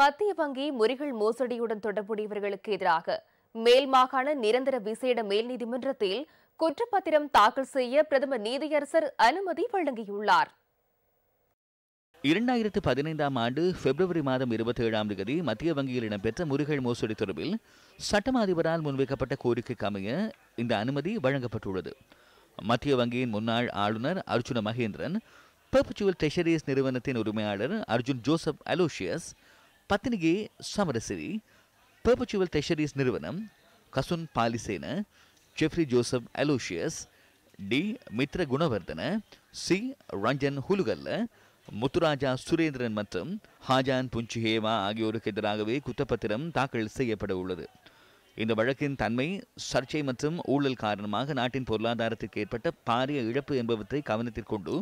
மத்திய வங்கி முறிகள் மோசடியுடன் தொடர்புடையவர்களுக்கு எதிராக மேல் மாகாண நிரந்தர விசேட மேல் நீதிமன்றத்தில் குற்றப்பத்திரம் தாக்கல் செய்ய பிரதமர் நீதியரசர் அனுமதி வழங்கியுள்ளார் இரண்டாயிரத்து பதினைந்தாம் ஆண்டு பிப்ரவரி மாதம் இருபத்தி ஏழாம் தேதி மத்திய வங்கியில் இடம்பெற்ற முருகல் மோசடி தொடர்பில் சட்டமா அதிபரால் முன்வைக்கப்பட்ட கோரிக்கைக்கு அமைய இந்த அனுமதி வழங்கப்பட்டுள்ளது மத்திய வங்கியின் முன்னாள் ஆளுநர் அர்ஜுன மகேந்திரன் பெர்பச்சுவல் டெஷரிஸ் நிறுவனத்தின் உரிமையாளர் Arjun Joseph Aloysius Pathinige Samarasiri Perpetual Treasuries நிறுவனம் Kasun Palisena Geoffrey Joseph Aloysius D Mithra Gunawardena C Ranjan Hulugalla Muthuraja Surendran மற்றும் ஹாஜான் புஞ்சிஹேவா ஆகியோருக்கு எதிராகவே குற்றப்பத்திரம் தாக்கல் செய்யப்பட உள்ளது இந்த வழக்கின் தன்மை சர்ச்சை மற்றும் ஊழல் காரணமாக நாட்டின் பொருளாதாரத்திற்கு ஏற்பட்ட பாரிய இழப்பு என்பவற்றை கவனத்திற்கொண்டு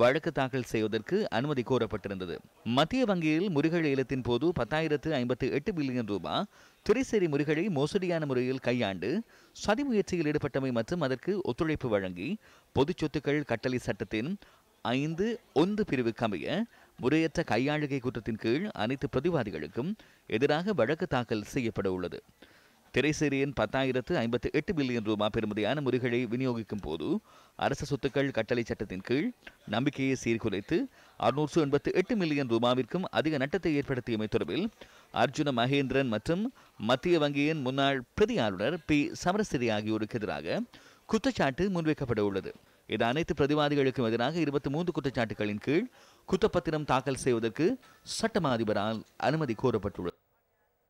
வழக்கு தாக்கல் செய்வதற்கு அனுமதி கோரப்பட்டிருந்தது மத்திய வங்கியில் முறிகள் ஏலத்தின் போது பத்தாயிரத்து ஐம்பத்து எட்டு பில்லியன் ரூபாய் திரைசேரி முறிகளை மோசடியான முறையில் கையாண்டு சதி முயற்சியில் ஈடுபட்டமை மற்றும் அதற்கு ஒத்துழைப்பு வழங்கி பொது சொத்துக்கள் கட்டளை சட்டத்தின் ஐந்து ஒன்று பிரிவுக்கு அமைய முறையற்ற கையாளுகை குற்றத்தின் கீழ் அனைத்து பிரதிவாதிகளுக்கும் எதிராக வழக்கு தாக்கல் செய்யப்பட உள்ளது திரைசேரியின் பத்தாயிரத்து ஐம்பத்தி எட்டு பில்லியன் ரூபாய் பெருமதியான முறைகளை விநியோகிக்கும் போது அரசு சொத்துக்கள் கட்டளை சட்டத்தின் கீழ் நம்பிக்கையை சீர்குலைத்து அறுநூற்று எண்பத்து எட்டு மில்லியன் ரூபாவிற்கும் அதிக நட்டத்தை ஏற்படுத்தியமை தொடர்பில் அர்ஜுன மகேந்திரன் மற்றும் மத்திய வங்கியின் முன்னாள் பிரதி ஆளுநர் பி சமரசிரி ஆகியோருக்கு எதிராக குற்றச்சாட்டு முன்வைக்கப்பட உள்ளது இது அனைத்து பிரதிவாதிகளுக்கும் எதிராக இருபத்தி மூன்று குற்றச்சாட்டுகளின் கீழ் குற்றப்பத்திரம் தாக்கல் செய்வதற்கு சட்டமா அதிபரால் அனுமதி கோரப்பட்டுள்ளது